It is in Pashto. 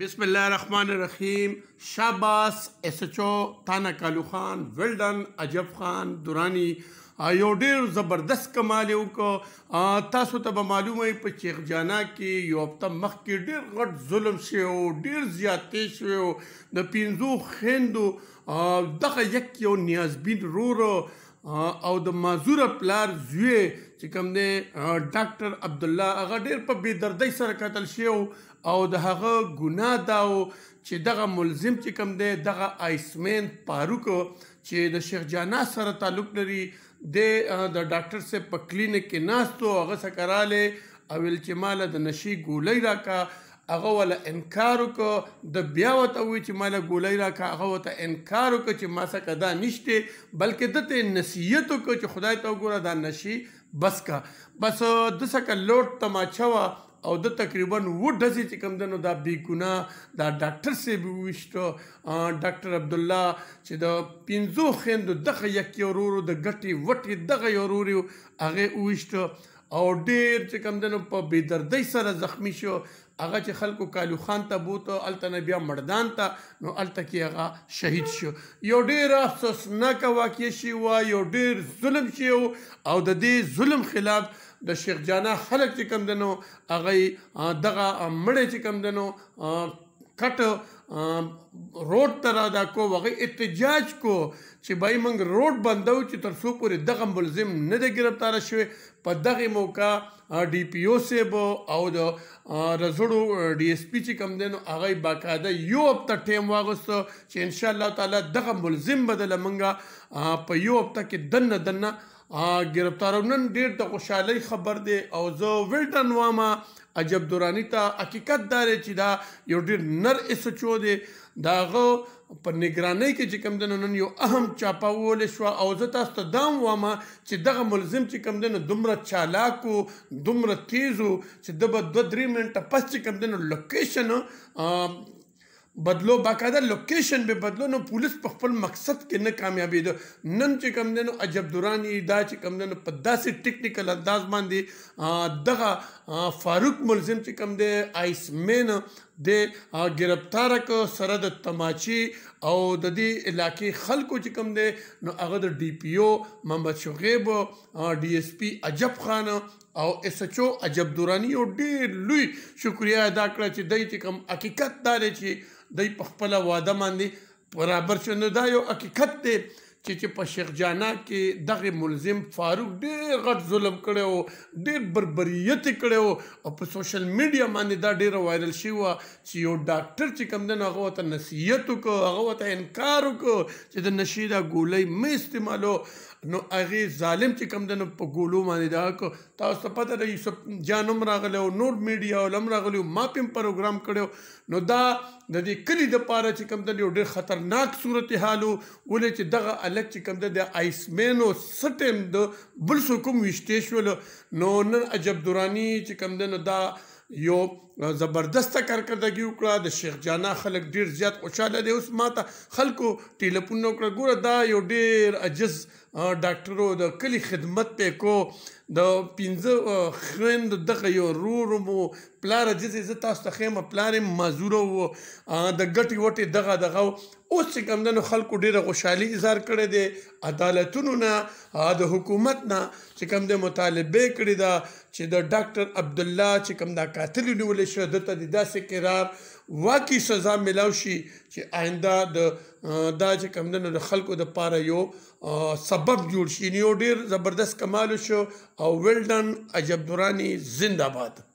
बिसमीम शाबाश S H O थाना कालू ख़ान वेल्डन अजब ख़ान दुरानी یو ډیر زبردست کمال وکړه تاسو ته به معلومه په چیخ جانا کې یو هفته مخکې ډیر غټ ظلم شوی او ډیر زیاتې شوی د پنځو خیندو دغه یک یو نیازبین رور او د مازور پلار زوی چې کوم دی ډاکټر عبد الله هغه ډیر په بې دردۍ سره قتل شو او د هغه ګناه دا چې دغه ملزم چې کوم دی دغه آیسمن پاروک چې د شیخ جانا سره تعلق لري د د ډاکټر سره په کلینیک کې ناستو هغه سره کراله او ول چې مال د نشي ګولۍ راکا هغه ول انکار وکړه د بیا وته وی چې مال ګولای راکا هغه وته انکار وکړه چې ما سره دا نشته بلکې دته نصیحت وکړه چې خدای ته وګوره دا نشي بس کا بس د سکه لوټ تماچا وا او د تقریبا و ډزې چې کم دنو دا بی ګنا دا ډاکټر سه به وښتو ډاکټر عبد الله چې د پینزو خند دغه یک یورو د غټي وټي دغه یورو هغه وښتو او ډیر چې کم دنو په بې دردۍ سره زخمی شو هغه چې خلکو کالو خان ته بوته الته نه بیا مردان ته نو الته کې هغه شهید شو یو ډیر افسوسناک واقع شي وا یو ډیر ظلم شي او د دې ظلم خلاف د شیخ جانا خلک چې کم دنو هغه دغه مړې چې کم دنو کټ روډ ته را دا کو وغه احتجاج کو چې بای موږ روډ بندو چې تر څو پورې دغه ملزم نه دی گرفتار شوی په دغه موقع ډي پي او سیب او د رزړو ډي اس پي چې کم دین هغه باقاعده یو هفته ټیم واغست چې ان شاء الله تعالی دغه ملزم بدل منګه په یو هفته کې دنه دنه گرفتارو نن ډیر د خوشحالي خبر دی او زه ویلټن وامه عجب دورانی ته حقیقت دار چې دا یو ډیر نر اسچو دی داغه په نگرانی کې چې کم دنو نن یو اهم چاپا وول شو او زه تاسو ته دام وامه چې دغه ملزم چې کم دنو دومره چالاک وو دومره تیز وو چې د به دوه درې منټه پس چې کم دنو لوکیشن بدلو باقاعده لوکیشن به بدلو نو پولیس په خپل مقصد کې نه کامیابېده نن چې کم دی نو عجب دوران دا چې کم دی نو په داسې ټیکنیکل انداز باندې دغه فاروق ملزم چې کم دی آیس مین د گرفتار ک سره د تماچی او د دې علاقې خلکو چې کوم دی نو هغه د ډي پی او محمد شغیب ډي اس پی عجب خان او اس ایچ او عجب دورانی او ډیر لوی شکریا ادا کړ چې دای چې کوم حقیقت دار چې دای په خپل واده باندې برابر شنه دا یو حقیقت دی چې چې په شیخ جانا کې دغه ملزم فاروق ډېر غټ ظلم کړو ډېر بربریت کړو او په سوشل میډیا باندې دا ډېر وایرل شي وا چې یو ډاکټر چې کم دن هغه ته نصیحت وکړ هغه ته انکار وکړ چې د نشیدا ګولۍ مې استعمالو نو هغه ظالم چې کم دنو په ګولو باندې دا کو تاسو پته ده یوسف جانم راغله او نور میډیا ولم راغله ما پم پروګرام کړو نو دا د دې کلی د پاره چې کم دنو ډېر خطرناک صورتحال ولې چې دغه الک چې کم د آیس مینو سټم د بل څوک وشته شو نو نن عجب دورانی چې کم دنو دا یو زبردسته کارکردګي وکړه د شیخ جانا خلک ډیر زیات خوشاله دي اوس ماته خلکو ټلیفون وکړه ګوره دا یو ډیر عجز ډاکټرو د کلی خدمت په کو د پنځه خويند دغه یو رور مو پلار عجز زه تاسو ته خیمه پلار مزور وو د ګټي وټي دغه دغه اوس چې کمندنو خلکو ډیره خوشحالي اظهار کړې ده عدالتونو نه د حکومت نه چې کم د مطالبه کړې ده چې د ډاکټر عبد الله چې کم دا قاتل نیول شو د ته داسې قرار واقعي سزا ملاو شي چې آینده د دا چې کمندنو د خلکو د پاره یو سبب جوړ شي نیو ډیر زبردست کمال شو او ویل ډن اجب دورانی زنده‌باد